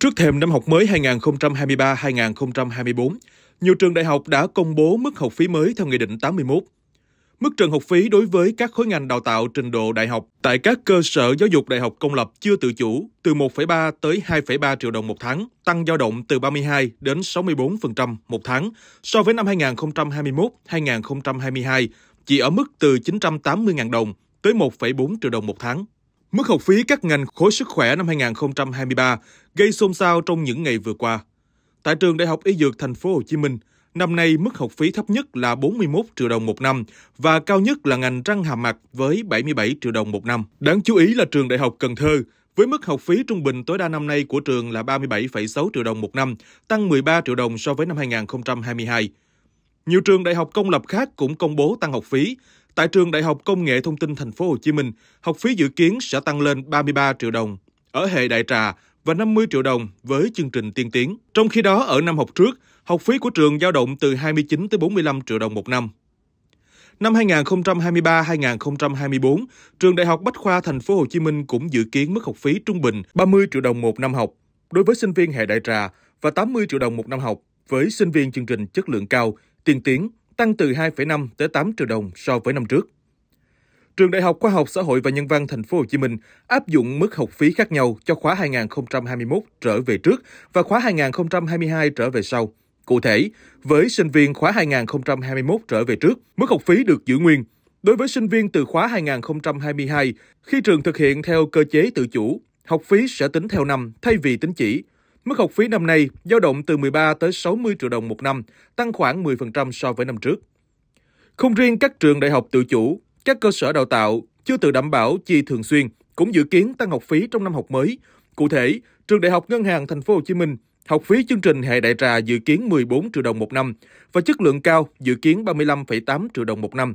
Trước thềm năm học mới 2023-2024, nhiều trường đại học đã công bố mức học phí mới theo Nghị định 81. Mức trần học phí đối với các khối ngành đào tạo trình độ đại học tại các cơ sở giáo dục đại học công lập chưa tự chủ từ 1,3 tới 2,3 triệu đồng một tháng, tăng dao động từ 32 đến 64% một tháng so với năm 2021-2022, chỉ ở mức từ 980.000 đồng tới 1,4 triệu đồng một tháng. Mức học phí các ngành khối sức khỏe năm 2023 gây xôn xao trong những ngày vừa qua. Tại trường Đại học Y Dược Thành phố Hồ Chí Minh, năm nay mức học phí thấp nhất là 41 triệu đồng một năm và cao nhất là ngành răng hàm mặt với 77 triệu đồng một năm. Đáng chú ý là trường Đại học Cần Thơ với mức học phí trung bình tối đa năm nay của trường là 37,6 triệu đồng một năm, tăng 13 triệu đồng so với năm 2022. Nhiều trường đại học công lập khác cũng công bố tăng học phí, Tại trường Đại học Công nghệ Thông tin Thành phố Hồ Chí Minh, học phí dự kiến sẽ tăng lên 33 triệu đồng ở hệ đại trà và 50 triệu đồng với chương trình tiên tiến. Trong khi đó, ở năm học trước, học phí của trường dao động từ 29 tới 45 triệu đồng một năm. Năm 2023-2024, trường Đại học Bách khoa Thành phố Hồ Chí Minh cũng dự kiến mức học phí trung bình 30 triệu đồng một năm học đối với sinh viên hệ đại trà và 80 triệu đồng một năm học với sinh viên chương trình chất lượng cao, tiên tiến tăng từ 2,5 tới 8 triệu đồng so với năm trước. Trường Đại học Khoa học Xã hội và Nhân văn Thành phố Hồ Chí Minh áp dụng mức học phí khác nhau cho khóa 2021 trở về trước và khóa 2022 trở về sau. Cụ thể, với sinh viên khóa 2021 trở về trước, mức học phí được giữ nguyên. Đối với sinh viên từ khóa 2022, khi trường thực hiện theo cơ chế tự chủ, học phí sẽ tính theo năm thay vì tính chỉ. Mức học phí năm nay dao động từ 13 tới 60 triệu đồng một năm, tăng khoảng 10% so với năm trước. Không riêng các trường đại học tự chủ, các cơ sở đào tạo chưa tự đảm bảo chi thường xuyên cũng dự kiến tăng học phí trong năm học mới. Cụ thể, trường Đại học Ngân hàng Thành phố Hồ Chí Minh học phí chương trình hệ đại trà dự kiến 14 triệu đồng một năm và chất lượng cao dự kiến 35,8 triệu đồng một năm.